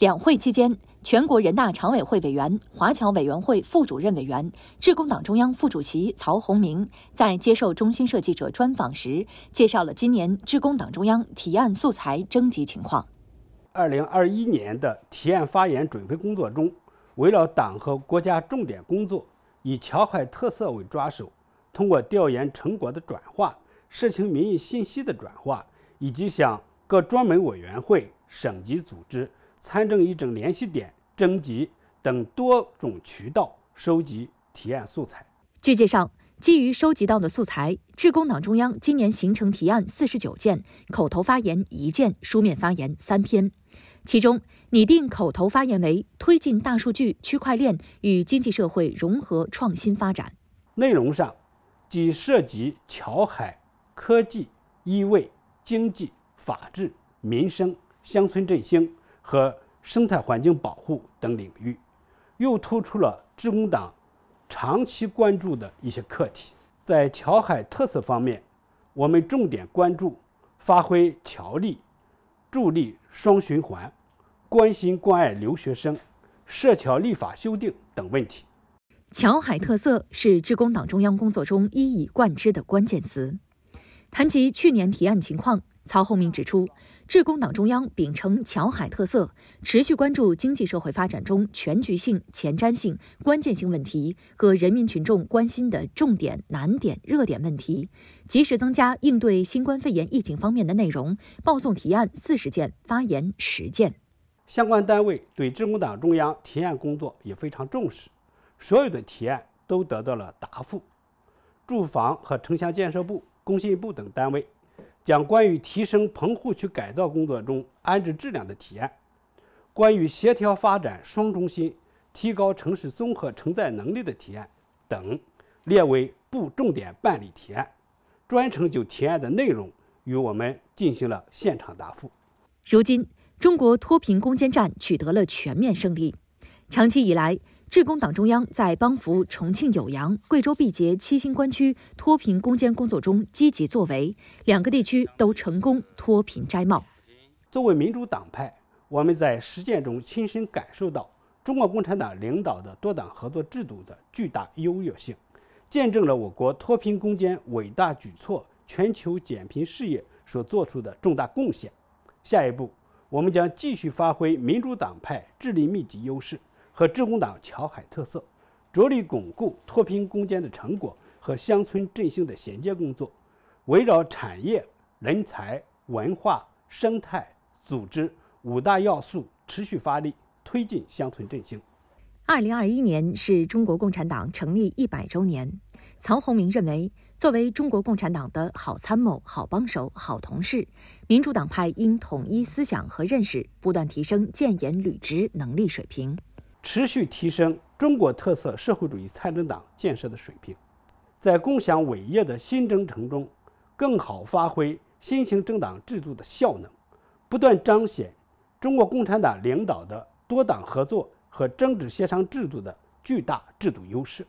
两会期间，全国人大常委会委员、华侨委员会副主任委员、致公党中央副主席曹洪明在接受中新社记者专访时，介绍了今年致公党中央提案素材征集情况。二零二一年的提案发言准备工作中，围绕党和国家重点工作，以侨海特色为抓手，通过调研成果的转化、社情民意信息的转化，以及向各专门委员会、省级组织。参政议政联系点、征集等多种渠道收集提案素材。据介绍，基于收集到的素材，致公党中央今年形成提案四十九件，口头发言一件，书面发言三篇。其中，拟定口头发言为推进大数据、区块链与经济社会融合创新发展。内容上，既涉及侨海、科技、医卫、经济、法治、民生、乡村振兴。和生态环境保护等领域，又突出了致公党长期关注的一些课题。在侨海特色方面，我们重点关注发挥侨力、助力双循环、关心关爱留学生、涉侨立法修订等问题。侨海特色是致公党中央工作中一以贯之的关键词。谈及去年提案情况。曹厚明指出，致公党中央秉承侨海特色，持续关注经济社会发展中全局性、前瞻性、关键性问题和人民群众关心的重点、难点、热点问题，及时增加应对新冠肺炎疫情方面的内容，报送提案四十件，发言十件。相关单位对致公党中央提案工作也非常重视，所有的提案都得到了答复。住房和城乡建设部、工信部等单位。将关于提升棚户区改造工作中安置质量的提案，关于协调发展双中心、提高城市综合承载能力的提案等列为部重点办理提案，专程就提案的内容与我们进行了现场答复。如今，中国脱贫攻坚战取得了全面胜利。长期以来，致公党中央在帮扶重庆酉阳、贵州毕节、七星关区脱贫攻坚工作中积极作为，两个地区都成功脱贫摘帽。作为民主党派，我们在实践中亲身感受到中国共产党领导的多党合作制度的巨大优越性，见证了我国脱贫攻坚伟大举措、全球减贫事业所做出的重大贡献。下一步，我们将继续发挥民主党派智力密集优势。和致公党侨海特色，着力巩固脱贫攻坚的成果和乡村振兴的衔接工作，围绕产业、人才、文化、生态、组织五大要素持续发力，推进乡村振兴。二零二一年是中国共产党成立一百周年。曹洪明认为，作为中国共产党的好参谋、好帮手、好同事，民主党派应统一思想和认识，不断提升建言履职能力水平。持续提升中国特色社会主义参政党建设的水平，在共享伟业的新征程中，更好发挥新型政党制度的效能，不断彰显中国共产党领导的多党合作和政治协商制度的巨大制度优势。